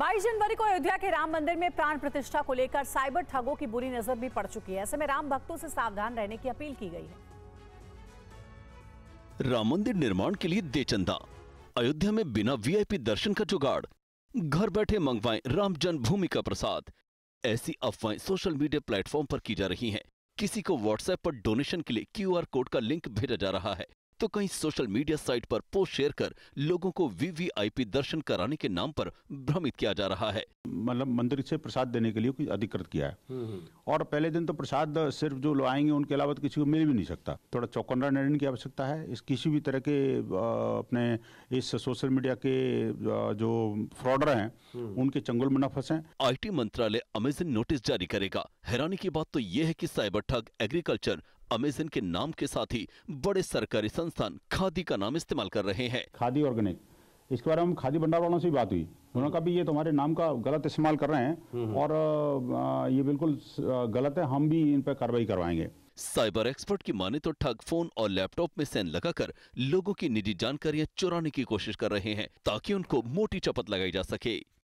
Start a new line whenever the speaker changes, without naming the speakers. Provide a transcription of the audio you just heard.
22 जनवरी को अयोध्या के राम मंदिर में प्राण प्रतिष्ठा को लेकर साइबर ठगों की बुरी नजर भी पड़ चुकी है ऐसे में राम भक्तों से सावधान रहने की अपील की गई है
राम मंदिर निर्माण के लिए दे चंदा अयोध्या में बिना वीआईपी दर्शन का जुगाड़ घर बैठे मंगवाएं राम जन्मभूमि का प्रसाद ऐसी अफवाहें सोशल मीडिया प्लेटफॉर्म पर की जा रही हैं। किसी को व्हाट्सएप पर डोनेशन के लिए क्यूआर कोड का लिंक भेजा जा रहा है तो कहीं सोशल मीडिया साइट पर पोस्ट शेयर कर लोगों को वीवीआईपी दर्शन कराने के नाम पर भ्रमित किया जा रहा है
मतलब मंदिर से प्रसाद देने के लिए कुछ अधिकृत किया है
हम्म, हम्म।
और पहले दिन तो प्रसाद सिर्फ जो लोग आएंगे उनके अलावा तो किसी को मिल भी नहीं सकता थोड़ा चौकन्ना निर्णय की आवश्यकता है इस किसी भी तरह के अपने इस सोशल मीडिया के जो फ्रॉडर है हम्म। उनके चंगुल में न फंसे
आई मंत्रालय अमेजन नोटिस जारी करेगा हैरानी की बात तो ये है की साइबर ठग एग्रीकल्चर अमेजन के नाम के साथ ही बड़े सरकारी संस्थान खादी का नाम इस्तेमाल कर रहे हैं
खादी ऑर्गेनिक इसके बारे में खादी भंडार वालों से बात हुई उन्होंने कहा भी ये तुम्हारे नाम का गलत इस्तेमाल कर रहे हैं हम्म, हम्म। और ये बिल्कुल गलत है हम भी इन पर कार्रवाई करवाएंगे
साइबर एक्सपर्ट की माने तो ठग फोन और लैपटॉप में सेन लगाकर लोगों की निजी जानकारियां चुराने की कोशिश कर रहे हैं ताकि उनको मोटी चपत लगाई जा सके